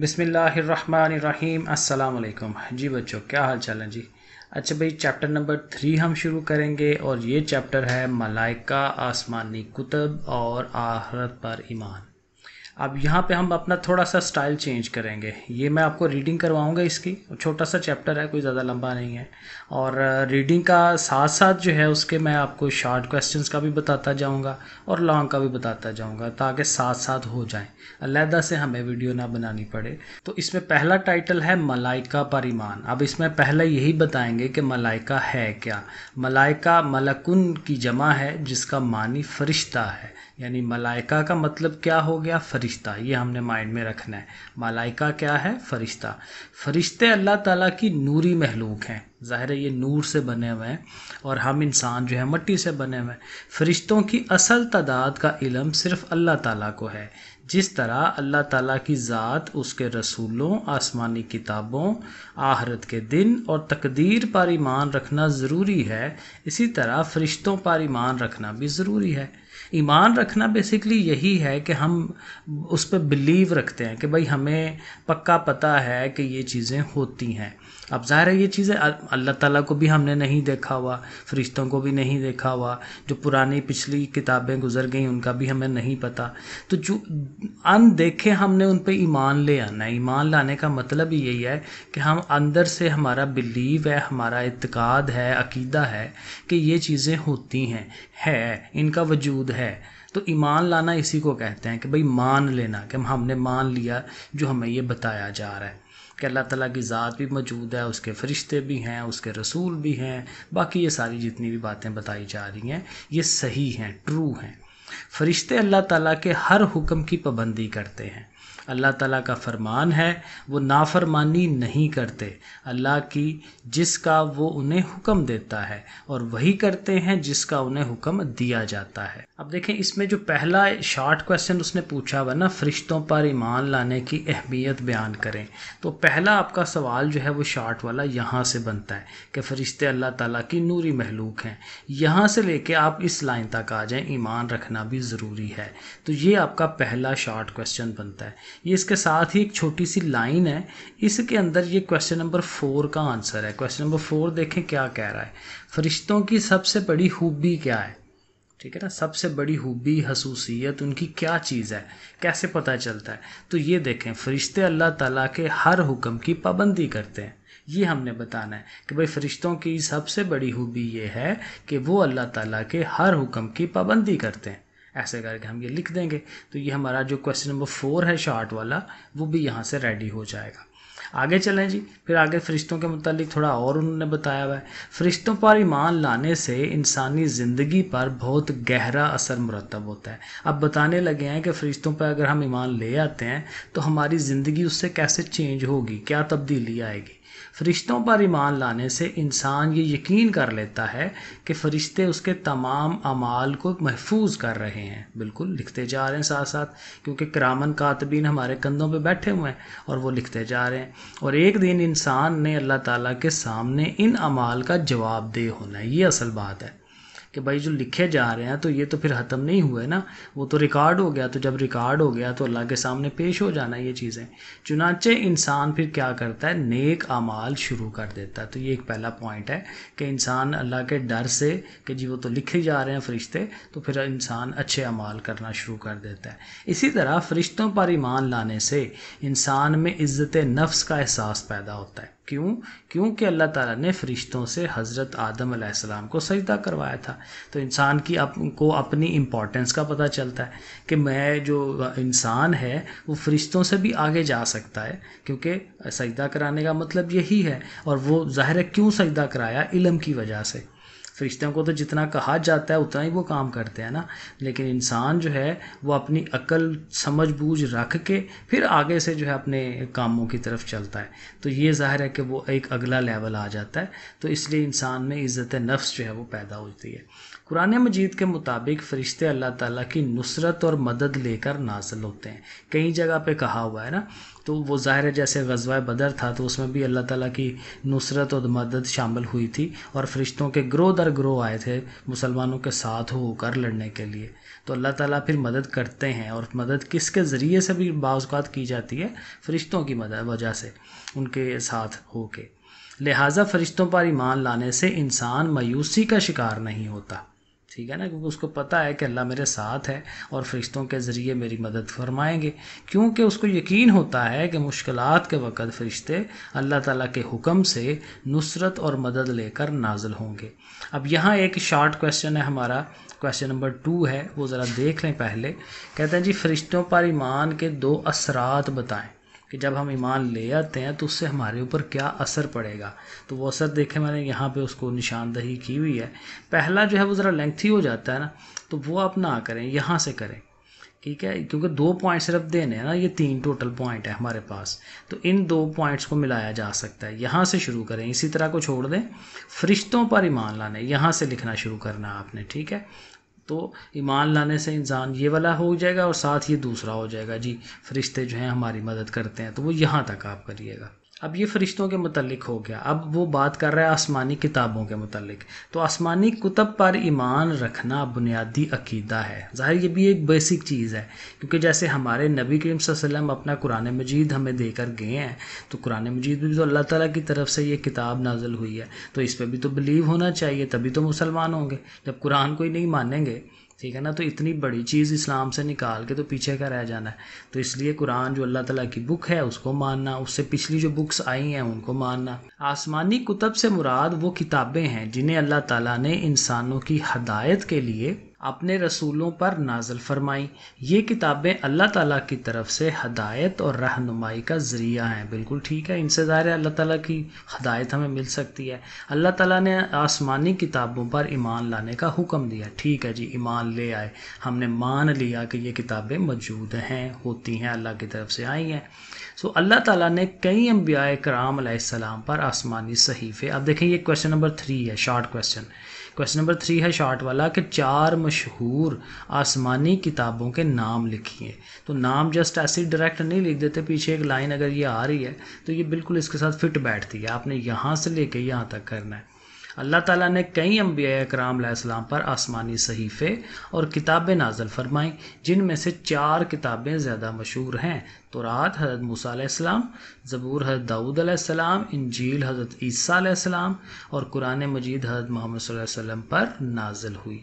बिसमीम् अल्लाम जी बच्चों क्या हाल चाल है जी अच्छा भाई चैप्टर नंबर थ्री हम शुरू करेंगे और ये चैप्टर है मलाइका आसमानी कुतब और आहरत पर ईमान अब यहाँ पे हम अपना थोड़ा सा स्टाइल चेंज करेंगे ये मैं आपको रीडिंग करवाऊँगा इसकी छोटा सा चैप्टर है कोई ज़्यादा लंबा नहीं है और रीडिंग uh, का साथ साथ जो है उसके मैं आपको शॉर्ट क्वेश्चंस का भी बताता जाऊँगा और लॉन्ग का भी बताता जाऊँगा ताकि साथ साथ हो जाए अलहदा से हमें वीडियो ना बनानी पड़े तो इसमें पहला टाइटल है मलाइका परिमान अब इसमें पहले यही बताएँगे कि मलाइका है क्या मलाइका मलकुन की जमा है जिसका मानी फरिश्ता है यानी मलाइका का मतलब क्या हो गया फरिश्ता ये हमने माइंड में रखना है मलाइका क्या है फरिश्ता फरिश्ते अल्लाह ताला की नूरी महलूक हैं ज़ाहिर है ये नूर से बने हुए हैं और हम इंसान जो है मट्टी से बने हुए हैं फरिश्तों की असल तादाद का इलम सिर्फ अल्लाह ताला को है जिस तरह अल्लाह ताला की ज़ात उसके रसूलों आसमानी किताबों आहरत के दिन और तकदीर पर ईमान रखना ज़रूरी है इसी तरह फरिश्तों पर ईमान रखना भी ज़रूरी है ईमान रखना बेसिकली यही है कि हम उस पर बिलीव रखते हैं कि भाई हमें पक्का पता है कि ये चीज़ें होती हैं अब ज़ाहिर है ये चीज़ें अल्लाह ताला को भी हमने नहीं देखा हुआ फरिश्तों को भी नहीं देखा हुआ जो पुरानी पिछली किताबें गुजर गई उनका भी हमें नहीं पता तो जो अनदेखे हमने उन पर ईमान ले आना है ईमान लाने का मतलब ही यही है कि हम अंदर से हमारा बिलीव है हमारा इतकाद है अकीदा है कि ये चीज़ें होती हैं है इनका वजूद है तो ईमान लाना इसी को कहते हैं कि भाई मान लेना कि हमने मान लिया जो हमें ये बताया जा रहा है कि अल्लाह ताला की ज़ात भी मौजूद है उसके फ़रिश्ते भी हैं उसके रसूल भी हैं बाकी ये सारी जितनी भी बातें बताई जा रही हैं ये सही हैं ट्रू हैं फ़रिश्ते अल्लाह ताला के हर हुक्म की पाबंदी करते हैं अल्लाह ताला का फरमान है वो नाफरमानी नहीं करते अल्लाह की जिसका वो उन्हें हुक्म देता है और वही करते हैं जिसका उन्हें हुक्म दिया जाता है अब देखें इसमें जो पहला शॉर्ट क्वेश्चन उसने पूछा हुआ ना फरिश्तों पर ईमान लाने की अहमियत बयान करें तो पहला आपका सवाल जो है वो शॉर्ट वाला यहाँ से बनता है कि फ़रिश्ते अल्लाह ताला की नूरी महलूक हैं यहाँ से लेके आप इस लाइन तक आ जाएं ईमान रखना भी ज़रूरी है तो ये आपका पहला शॉर्ट क्वेश्चन बनता है ये इसके साथ ही एक छोटी सी लाइन है इसके अंदर ये क्वेश्चन नंबर फोर का आंसर है क्वेश्चन नंबर फोर देखें क्या कह रहा है फरिश्तों की सबसे बड़ी खूबी क्या है ठीक है ना सबसे बड़ी हूबी खसूसियत उनकी क्या चीज़ है कैसे पता चलता है तो ये देखें फरिश्ते अल्लाह ताला के हर हुक्म की पाबंदी करते हैं ये हमने बताना है कि भाई फरिश्तों की सबसे बड़ी हूबी ये है कि वो अल्लाह ताला के हर हुक्म की पाबंदी करते हैं ऐसे करके हम ये लिख देंगे तो ये हमारा जो क्वेश्चन नंबर फोर है शार्ट वाला वो भी यहाँ से रेडी हो जाएगा आगे चलें जी फिर आगे फरिश्तों के मतलब थोड़ा और उन्होंने बताया हुआ है फरिश्तों पर ईमान लाने से इंसानी ज़िंदगी पर बहुत गहरा असर मुरतब होता है अब बताने लगे हैं कि फरिश्तों पर अगर हम ईमान ले आते हैं तो हमारी ज़िंदगी उससे कैसे चेंज होगी क्या तब्दीली आएगी फरिश्तों पर ईमान लाने से इंसान ये यकीन कर लेता है कि फ़रिश्ते उसके तमाम अमाल को महफूज कर रहे हैं बिल्कुल लिखते जा रहे हैं साथ साथ क्योंकि करामन कातबीन हमारे कंधों पे बैठे हुए हैं और वो लिखते जा रहे हैं और एक दिन इंसान ने अल्लाह ताला के सामने इन अमाल का जवाब दे होना है ये असल बात है कि भाई जो लिखे जा रहे हैं तो ये तो फिर ख़त्म नहीं हुए ना वो तो रिकॉर्ड हो गया तो जब रिकॉर्ड हो गया तो अल्लाह के सामने पेश हो जाना ये चीज़ें चुनाचे इंसान फिर क्या करता है नेक अमाल शुरू कर देता है तो ये एक पहला पॉइंट है कि इंसान अल्लाह के डर से कि जी वो तो लिखे जा रहे हैं फरिश्ते तो फिर इंसान अच्छे अमाल करना शुरू कर देता है इसी तरह फरिश्तों पर ईमान लाने से इंसान में इज़्ज़त नफ्स का एहसास पैदा होता है क्यों क्योंकि अल्लाह ताला ने फरिश्तों से हज़रत आदम आसमाम को सजदा करवाया था तो इंसान की अप, को अपनी इम्पोर्टेंस का पता चलता है कि मैं जो इंसान है वो फरिश्तों से भी आगे जा सकता है क्योंकि सजदा कराने का मतलब यही है और वो ज़ाहिर क्यों सजदा कराया इलम की वजह से फरिश्तों को तो जितना कहा जाता है उतना ही वो काम करते हैं ना लेकिन इंसान जो है वो अपनी अकल समझ बूझ रख के फिर आगे से जो है अपने कामों की तरफ चलता है तो ये ज़ाहिर है कि वो एक अगला लेवल आ जाता है तो इसलिए इंसान में इज़्ज़त नफ्स जो है वो पैदा होती है कुरान मजीद के मुताबिक फ़रिश्ते अल्लाह ताला की नुसरत और मदद लेकर नाजल होते हैं कई जगह पे कहा हुआ है ना तो वो ज़ाहिर है जैसे गजवा बदर था तो उसमें भी अल्लाह ताला की नुसरत और मदद शामिल हुई थी और फरिश्तों के ग्रोह दर ग्रोह आए थे मुसलमानों के साथ होकर लड़ने के लिए तो अल्लाह ताला फिर मदद करते हैं और मदद किसके ज़रिए से भी बाज़ात की जाती है फरिश्तों की मदद वजह से उनके साथ के लिहाजा फरिश्तों पर ईमान लाने से इंसान मायूसी का शिकार नहीं होता ठीक है ना क्योंकि उसको पता है कि अल्लाह मेरे साथ है और फरिश्तों के ज़रिए मेरी मदद फरमाएंगे क्योंकि उसको यकीन होता है कि मुश्किल के वक़्त फ़रिश्ते अल्लाह ताला के हुक्म से नुसरत और मदद लेकर नाजिल होंगे अब यहाँ एक शॉर्ट क्वेश्चन है हमारा क्वेश्चन नंबर टू है वो ज़रा देख लें पहले कहते हैं जी फरिश्तों पर ईमान के दो असरात बताएँ कि जब हम ईमान ले आते हैं तो उससे हमारे ऊपर क्या असर पड़ेगा तो वो असर देखें मैंने यहाँ पे उसको निशानदही की हुई है पहला जो है वो ज़रा लेंथी हो जाता है ना तो वो आप ना करें यहाँ से करें ठीक है क्योंकि दो पॉइंट सिर्फ देने हैं ना ये तीन टोटल पॉइंट है हमारे पास तो इन दो पॉइंट्स को मिलाया जा सकता है यहाँ से शुरू करें इसी तरह को छोड़ दें फरिश्तों पर ईमान लाने यहाँ से लिखना शुरू करना आपने ठीक है तो ईमान लाने से इंसान ये वाला हो जाएगा और साथ ही दूसरा हो जाएगा जी फरिश्ते जो हैं हमारी मदद करते हैं तो वो यहाँ तक आप करिएगा अब ये फ़रिश्तों के मतलब हो गया अब वो बात कर रहा है आसमानी किताबों के मतलब तो आसमानी कुतब पर ईमान रखना बुनियादी अकीदा है ज़ाहिर ये भी एक बेसिक चीज़ है क्योंकि जैसे हमारे नबी करीम वसल्लम अपना कुरान मजीद हमें देकर गए हैं तो कुरान मजीद भी तो अल्लाह ताला की तरफ से ये किताब नाजल हुई है तो इस पर भी तो बिलीव होना चाहिए तभी तो मुसलमान होंगे जब कुरान को ही नहीं मानेंगे ठीक है ना तो इतनी बड़ी चीज़ इस्लाम से निकाल के तो पीछे का रह जाना है तो इसलिए कुरान जो अल्लाह ताला की बुक है उसको मानना उससे पिछली जो बुक्स आई हैं उनको मानना आसमानी कुतब से मुराद वो किताबें हैं जिन्हें अल्लाह ताला ने इंसानों की हदायत के लिए अपने रसूलों पर नाजल फरमाई ये किताबें अल्लाह ताला की तरफ से हदायत और रहनुमाई का ज़रिया हैं बिल्कुल ठीक है इनसे ज़ाहिर है अल्लाह ताला की हदायत हमें मिल सकती है अल्लाह ताला ने आसमानी किताबों पर ईमान लाने का हुक्म दिया ठीक है जी ईमान ले आए हमने मान लिया कि ये किताबें मौजूद हैं होती हैं अल्लाह की तरफ से आई हैं सो अल्लाह ताला ने कई अम्बिया कराम सलाम पर आसमानी सहीफ़े अब देखें ये क्वेश्चन नंबर थ्री है short question question number three है शॉर्ट वाला कि चार मशहूर आसमानी किताबों के नाम लिखिए तो नाम जस्ट ऐसे डायरेक्ट नहीं लिख देते पीछे एक लाइन अगर ये आ रही है तो ये बिल्कुल इसके साथ फिट बैठती है आपने यहाँ से लेके यहाँ तक करना है अल्लाह ताला ने कई अम्बिया कराम पर आसमानी सहीफ़े और किताबें नाजल फरमाईं जिनमें से चार किताबें ज़्यादा मशहूर हैं तो रात हज़रत मूसम ज़बूर हज़रत दाऊद इंजील हज़रत ईसा और कुरान मजीद हज़रत मोहम्मद वसल्लम पर नाजल हुई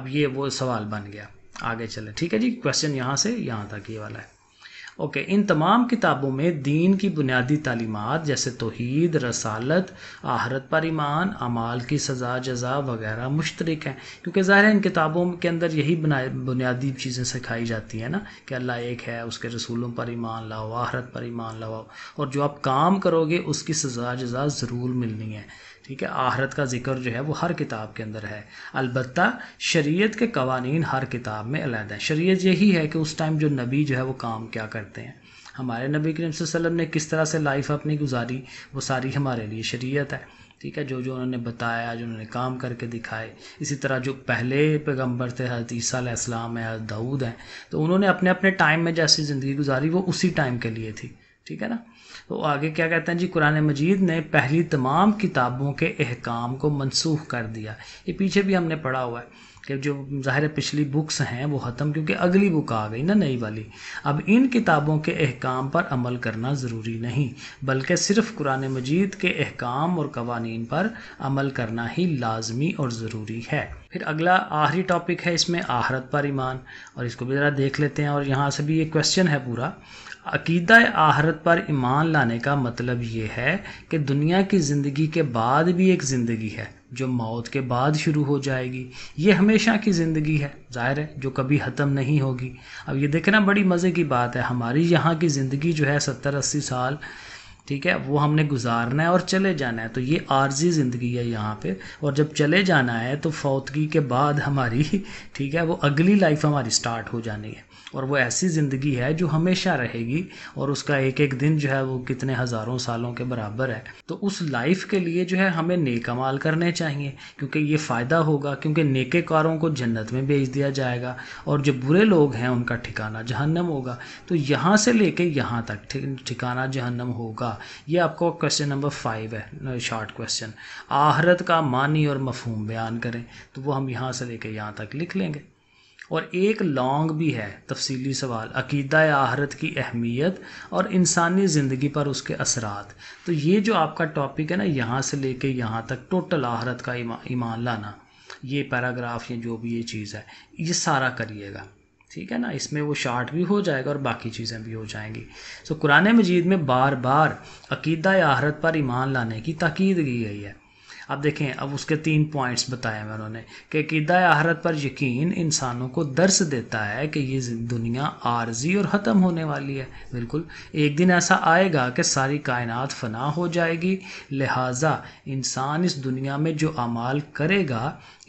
अब ये वो सवाल बन गया आगे चलें ठीक है जी क्वेश्चन यहाँ से यहाँ तक ये वाला है ओके इन तमाम किताबों में दीन की बुनियादी तलीमत जैसे तोहद रसालत आहरत पर ईमान अमाल की सज़ा जजा वगैरह मुश्तरक हैं क्योंकि ज़ाहिर है इन किताबों के अंदर यही बुनियादी चीज़ें सिखाई जाती हैं ना कि अल्लाह एक है उसके रसूलों पर ईमान लाओ आहरत पर ईमान लाओ और जो आप काम करोगे उसकी सज़ा जजा ज़रूर मिलनी है ठीक है आहरत का जिक्र जो है वो हर किताब के अंदर है अलबत् शरीयत के कवानीन हर किताब में अलग है शरीयत यही है कि उस टाइम जो नबी जो है वो काम क्या करते हैं हमारे नबी करीम वसल्लम ने किस तरह से लाइफ अपनी गुजारी वो सारी हमारे लिए शरीयत है ठीक है जो जो उन्होंने बताया जो उन्होंने काम करके दिखाए इसी तरह जो पहले पैगम्बर थे हजरत ईसा इस्लाम है हजरत दाऊद हैं तो उन्होंने अपने अपने टाइम में जैसी ज़िंदगी गुजारी वो उसी टाइम के लिए थी ठीक है ना तो आगे क्या कहते हैं जी कुरान मजीद ने पहली तमाम किताबों के अहकाम को मनसूख कर दिया ये पीछे भी हमने पढ़ा हुआ है कि जो ज़ाहिर पिछली बुक्स हैं वो ख़त्म क्योंकि अगली बुक आ गई ना नई वाली अब इन किताबों के अहकाम पर अमल करना ज़रूरी नहीं बल्कि सिर्फ कुरान मजीद के अहकाम और कवानीन पर अमल करना ही लाजमी और ज़रूरी है फिर अगला आखिरी टॉपिक है इसमें आहरत पर ईमान और इसको भी ज़रा देख लेते हैं और यहाँ से भी ये क्वेश्चन है पूरा अकीदा आहरत पर ईमान लाने का मतलब ये है कि दुनिया की ज़िंदगी के बाद भी एक ज़िंदगी है जो मौत के बाद शुरू हो जाएगी ये हमेशा की ज़िंदगी है ज़ाहिर है जो कभी ख़त्म नहीं होगी अब ये देखना बड़ी मज़े की बात है हमारी यहाँ की ज़िंदगी जो है सत्तर अस्सी साल ठीक है वो हमने गुजारना है और चले जाना है तो ये आर्जी ज़िंदगी है यहाँ पे और जब चले जाना है तो फौतगी के बाद हमारी ठीक है वो अगली लाइफ हमारी स्टार्ट हो जानी है और वो ऐसी ज़िंदगी है जो हमेशा रहेगी और उसका एक एक दिन जो है वो कितने हज़ारों सालों के बराबर है तो उस लाइफ के लिए जो है हमें नेक अमाल करने चाहिए क्योंकि ये फ़ायदा होगा क्योंकि नेके कारों को जन्नत में भेज दिया जाएगा और जो बुरे लोग हैं उनका ठिकाना जहन्नम होगा तो यहाँ से ले कर यहाँ तक ठिकाना जहन्नम होगा ये आपको क्वेश्चन नंबर फाइव है शॉर्ट क्वेश्चन आहरत का मानी और मफहम बयान करें तो वो हम यहाँ से ले कर यहाँ तक लिख लेंगे और एक लॉन्ग भी है तफसीली सवाल अकीदा आहरत की अहमियत और इंसानी ज़िंदगी पर उसके असरात तो ये जो आपका टॉपिक है ना यहाँ से लेके यहाँ तक टोटल आहरत का ईमा, ईमान लाना ये पैराग्राफ या जो भी ये चीज़ है ये सारा करिएगा ठीक है ना इसमें वो शार्ट भी हो जाएगा और बाकी चीज़ें भी हो जाएंगी सो कुरान मजीद में बार बार अकीदा आहरत पर ईमान लाने की ताकीद की गई है अब देखें अब उसके तीन पॉइंट्स बताए हैं उन्होंने कि कीदा आहरत पर यकीन इंसानों को दर्स देता है कि ये दुनिया आर्जी और ख़त्म होने वाली है बिल्कुल एक दिन ऐसा आएगा कि सारी कायनात फना हो जाएगी लिहाजा इंसान इस दुनिया में जो अमाल करेगा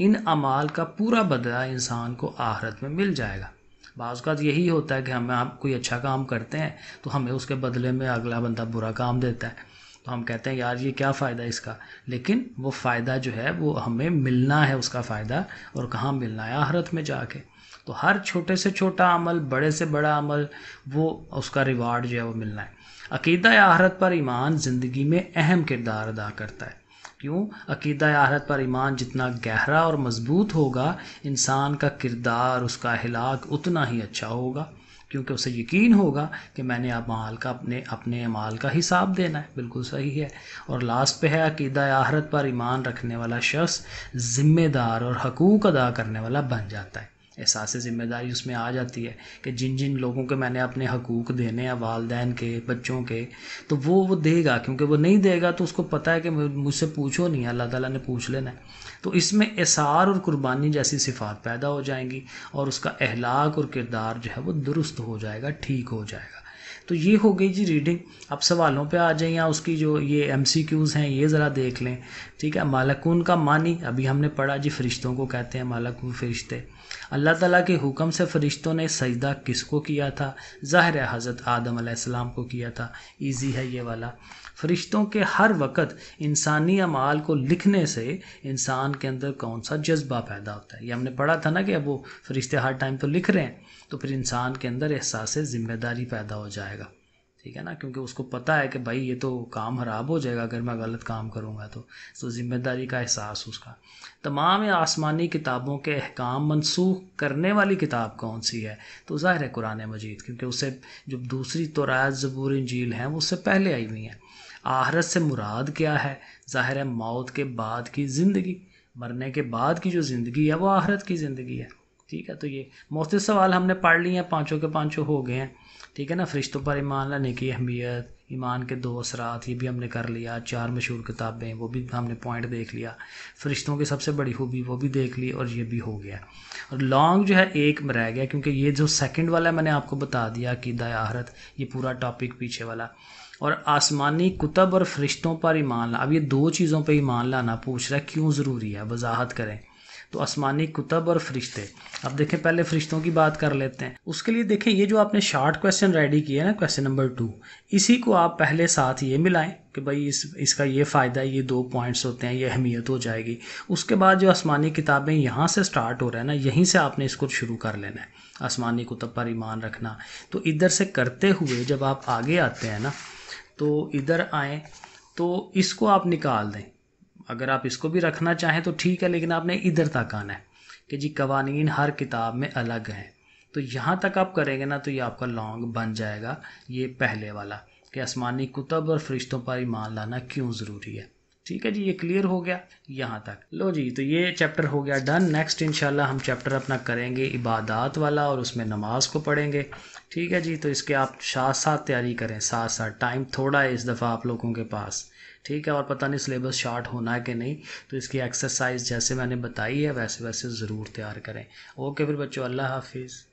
इन अमाल का पूरा बदला इंसान को आहरत में मिल जाएगा बाज़ात यही होता है कि हम आप कोई अच्छा काम करते हैं तो हमें उसके बदले में अगला बंदा बुरा काम देता है तो हम कहते हैं यार ये क्या फ़ायदा इसका लेकिन वो फ़ायदा जो है वो हमें मिलना है उसका फ़ायदा और कहाँ मिलना है आहरत में जाके तो हर छोटे से छोटा अमल बड़े से बड़ा अमल वो उसका रिवार्ड जो है वो मिलना है अकीदा आहरत पर ईमान ज़िंदगी में अहम किरदार अदा करता है क्यों अकीदा आहरत पर ईमान जितना गहरा और मज़बूत होगा इंसान का किरदार उसका अहलाक उतना ही अच्छा होगा क्योंकि उसे यकीन होगा कि मैंने अब माल का अपने अपने माल का हिसाब देना है बिल्कुल सही है और लास्ट पे है अकीदा आहरत पर ईमान रखने वाला शख्स ज़िम्मेदार और हकूक अदा करने वाला बन जाता है एहसास ज़िम्मेदारी उसमें आ जाती है कि जिन जिन लोगों के मैंने अपने हकूक़ देने हैं वालदेन के बच्चों के तो वो वो देगा क्योंकि वो नहीं देगा तो उसको पता है कि मुझसे पूछो नहीं अल्लाह ताला ने पूछ लेना है तो इसमें एसार और कुर्बानी जैसी सिफात पैदा हो जाएंगी और उसका अहलाक और किरदार जो है वो दुरुस्त हो जाएगा ठीक हो जाएगा तो ये हो गई जी रीडिंग अब सवालों पे आ जाएं या उसकी जो ये एम सी क्यूज़ हैं ये ज़रा देख लें ठीक है मालकून का मानी अभी हमने पढ़ा जी फरिश्तों को कहते हैं मालकून फरिश्ते अल्लाह ताला के हुक्म से फ़रिश्तों ने सजदा किसको किया था ज़ाहिर हज़रत आदम आसमाम को किया था इजी है ये वाला फ़रिश्तों के हर वक्त इंसानी अमाल को लिखने से इंसान के अंदर कौन सा जज्बा पैदा होता है ये हमने पढ़ा था ना कि अब वो फ़रिश्ते हर टाइम तो लिख रहे हैं तो फिर इंसान के अंदर एहसास ज़िम्मेदारी पैदा हो जाएगा ठीक है ना क्योंकि उसको पता है कि भाई ये तो काम ख़राब हो जाएगा अगर मैं गलत काम करूँगा तो सो तो ज़िम्मेदारी का एहसास उसका तमाम आसमानी किताबों के अहकाम मनसूख करने वाली किताब कौन सी है तो ज़ाहिर है कुरान मजीद क्योंकि उससे जो दूसरी तोरात ज़बूर झील हैं वो उससे पहले आई हुई हैं आहरत से मुराद क्या है ज़ाहिर है मौत के बाद की ज़िंदगी मरने के बाद की जो ज़िंदगी है वो आहरत की ज़िंदगी है ठीक है तो ये मोस्टली सवाल हमने पढ़ लिए हैं पाँचों के पाँचों हो गए हैं ठीक है ना फरिश्तों पर ईमान लाने की अहमियत ईमान के दो असरात ये भी हमने कर लिया चार मशहूर किताबें वो भी हमने पॉइंट देख लिया फरिश्तों की सबसे बड़ी खूबी वो भी देख ली और ये भी हो गया और लॉन्ग जो है एक में रह गया क्योंकि ये जो सेकंड वाला मैंने आपको बता दिया कि दयाहरत ये पूरा टॉपिक पीछे वाला और आसमानी कुतब और फरिश्तों पर ईमान ला अब ये दो चीज़ों पर ईमान लाना पूछ रहा है क्यों ज़रूरी है वजाहत करें तो आसमानी कुतब और फरिश्ते अब देखें पहले फरिश्तों की बात कर लेते हैं उसके लिए देखें ये जो आपने शार्ट क्वेश्चन रेडी किया है ना क्वेश्चन नंबर टू इसी को आप पहले साथ ये मिलाएं कि भाई इस इसका ये फ़ायदा ये दो पॉइंट्स होते हैं ये अहमियत हो जाएगी उसके बाद जो आसमानी किताबें यहाँ से स्टार्ट हो रहा है ना यहीं से आपने इसको शुरू कर लेना है आसमानी कुतब पर ईमान रखना तो इधर से करते हुए जब आप आगे आते हैं ना तो इधर आएँ तो इसको आप निकाल दें अगर आप इसको भी रखना चाहें तो ठीक है लेकिन आपने इधर तक आना है कि जी कवानीन हर किताब में अलग हैं तो यहाँ तक आप करेंगे ना तो ये आपका लॉन्ग बन जाएगा ये पहले वाला कि आसमानी कुतब और फरिश्तों पर ईमान लाना क्यों ज़रूरी है ठीक है जी ये क्लियर हो गया यहाँ तक लो जी तो ये चैप्टर हो गया डन नेक्स्ट इंशाल्लाह हम चैप्टर अपना करेंगे इबादत वाला और उसमें नमाज को पढ़ेंगे ठीक है जी तो इसके आप साथ साथ तैयारी करें साथ साथ टाइम थोड़ा है इस दफ़ा आप लोगों के पास ठीक है और पता नहीं सिलेबस शार्ट होना है कि नहीं तो इसकी एक्सरसाइज जैसे मैंने बताई है वैसे वैसे ज़रूर तैयार करें ओके फिर बच्चों अल्लाह हाफिज़